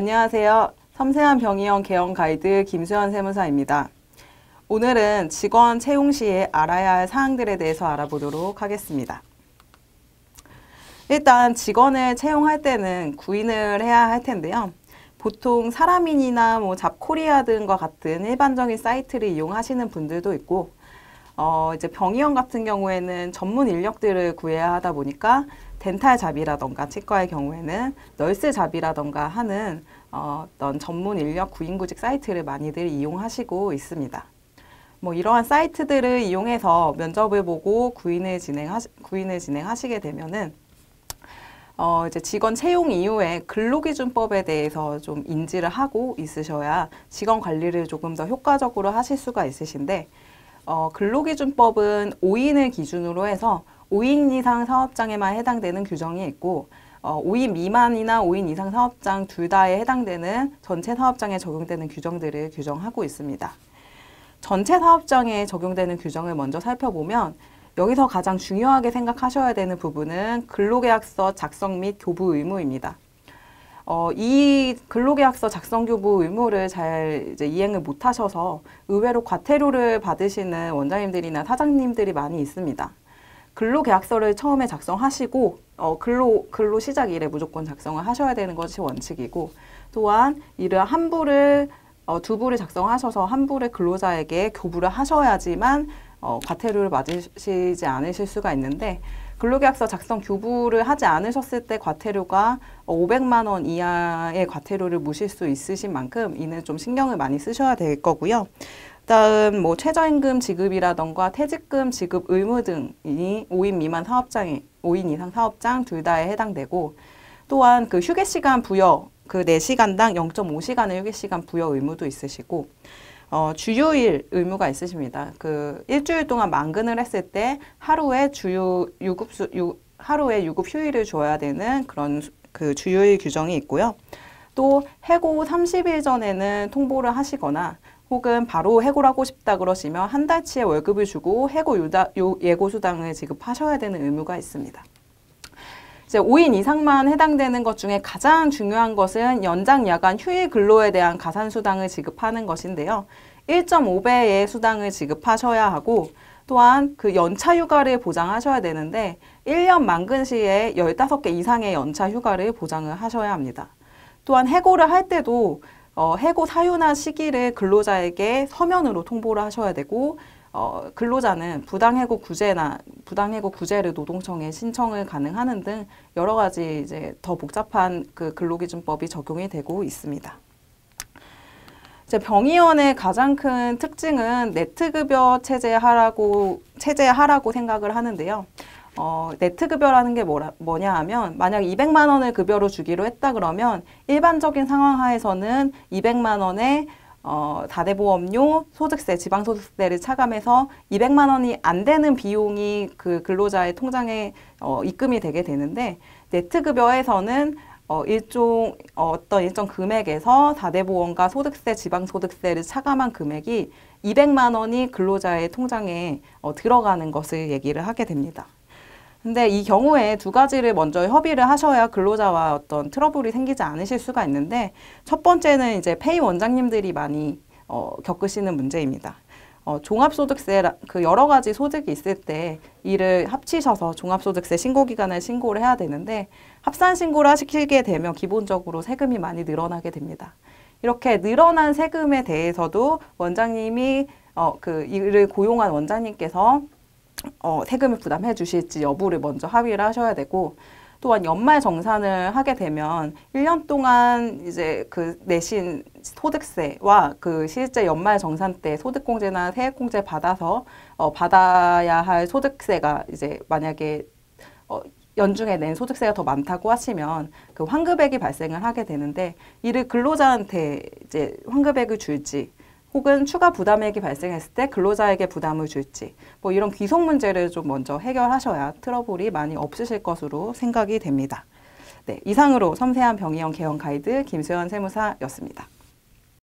안녕하세요. 섬세한 병의형 개원 가이드 김수현 세무사입니다. 오늘은 직원 채용 시에 알아야 할 사항들에 대해서 알아보도록 하겠습니다. 일단 직원을 채용할 때는 구인을 해야 할 텐데요. 보통 사람인이나 뭐 잡코리아 등과 같은 일반적인 사이트를 이용하시는 분들도 있고 어, 이제 병의원 같은 경우에는 전문 인력들을 구해야 하다 보니까 덴탈 잡이라던가 치과의 경우에는 널스 잡이라던가 하는 어, 어떤 전문 인력 구인구직 사이트를 많이들 이용하시고 있습니다. 뭐 이러한 사이트들을 이용해서 면접을 보고 구인을 진행 구인을 진행하시게 되면은 어 이제 직원 채용 이후에 근로기준법에 대해서 좀 인지를 하고 있으셔야 직원 관리를 조금 더 효과적으로 하실 수가 있으신데 어 근로기준법은 오인을 기준으로 해서 5인 이상 사업장에만 해당되는 규정이 있고 어, 5인 미만이나 5인 이상 사업장 둘 다에 해당되는 전체 사업장에 적용되는 규정들을 규정하고 있습니다. 전체 사업장에 적용되는 규정을 먼저 살펴보면 여기서 가장 중요하게 생각하셔야 되는 부분은 근로계약서 작성 및 교부 의무입니다. 어, 이 근로계약서 작성 교부 의무를 잘 이행을 못하셔서 의외로 과태료를 받으시는 원장님들이나 사장님들이 많이 있습니다. 근로계약서를 처음에 작성하시고 어, 근로, 근로 시작 일에 무조건 작성을 하셔야 되는 것이 원칙이고 또한 이를 한부를 어, 두부를 작성하셔서 한부를 근로자에게 교부를 하셔야지만 어, 과태료를 맞으시지 않으실 수가 있는데 근로계약서 작성 교부를 하지 않으셨을 때 과태료가 500만 어, 원 이하의 과태료를 무실 수 있으신 만큼 이는 좀 신경을 많이 쓰셔야 될 거고요. 다음 뭐 최저임금 지급이라던가 퇴직금 지급 의무 등이 5인 미만 사업장이 5인 이상 사업장 둘 다에 해당되고 또한 그 휴게 시간 부여 그 4시간당 0.5시간의 휴게 시간 부여 의무도 있으시고 어, 주요일 의무가 있으십니다. 그 일주일 동안 망근을 했을 때 하루에 주요 유급 수, 유, 하루에 유급 휴일을 줘야 되는 그런 그 주요일 규정이 있고요. 또 해고 30일 전에는 통보를 하시거나 혹은 바로 해고하고 를 싶다 그러시면 한 달치의 월급을 주고 해고 예고수당을 지급하셔야 되는 의무가 있습니다. 이제 5인 이상만 해당되는 것 중에 가장 중요한 것은 연장 야간 휴일 근로에 대한 가산수당을 지급하는 것인데요. 1.5배의 수당을 지급하셔야 하고 또한 그 연차 휴가를 보장하셔야 되는데 1년 만근 시에 15개 이상의 연차 휴가를 보장을 하셔야 합니다. 또한 해고를 할 때도 어, 해고 사유나 시기를 근로자에게 서면으로 통보를 하셔야 되고 어, 근로자는 부당해고 구제나 부당해고 구제를 노동청에 신청을 가능하는 등 여러 가지 이제 더 복잡한 그 근로기준법이 적용이 되고 있습니다. 이제 병의원의 가장 큰 특징은 네트급여 체제하라고 체제하라고 생각을 하는데요. 어, 네트 급여라는 게 뭐라, 뭐냐 하면 만약 200만 원을 급여로 주기로 했다 그러면 일반적인 상황 하에서는 200만 원의 어, 다대보험료, 소득세, 지방소득세를 차감해서 200만 원이 안 되는 비용이 그 근로자의 통장에 어, 입금이 되게 되는데 네트 급여에서는 어, 일종 어, 어떤 일정 금액에서 다대보험과 소득세, 지방소득세를 차감한 금액이 200만 원이 근로자의 통장에 어, 들어가는 것을 얘기를 하게 됩니다. 근데 이 경우에 두 가지를 먼저 협의를 하셔야 근로자와 어떤 트러블이 생기지 않으실 수가 있는데 첫 번째는 이제 페이 원장님들이 많이 어, 겪으시는 문제입니다. 어, 종합소득세 그 여러 가지 소득이 있을 때 이를 합치셔서 종합소득세 신고기간을 신고를 해야 되는데 합산 신고를 시키게 되면 기본적으로 세금이 많이 늘어나게 됩니다. 이렇게 늘어난 세금에 대해서도 원장님이 어, 그 이를 고용한 원장님께서 어, 세금을 부담해 주실지 여부를 먼저 합의를 하셔야 되고 또한 연말 정산을 하게 되면 1년 동안 이제 그 내신 소득세와 그 실제 연말 정산 때 소득공제나 세액공제 받아서 어, 받아야 할 소득세가 이제 만약에 어, 연중에 낸 소득세가 더 많다고 하시면 그 환급액이 발생을 하게 되는데 이를 근로자한테 이제 환급액을 줄지 혹은 추가 부담액이 발생했을 때 근로자에게 부담을 줄지 뭐 이런 귀속 문제를 좀 먼저 해결하셔야 트러블이 많이 없으실 것으로 생각이 됩니다. 네, 이상으로 섬세한 병의형 개헌 가이드 김수현 세무사였습니다.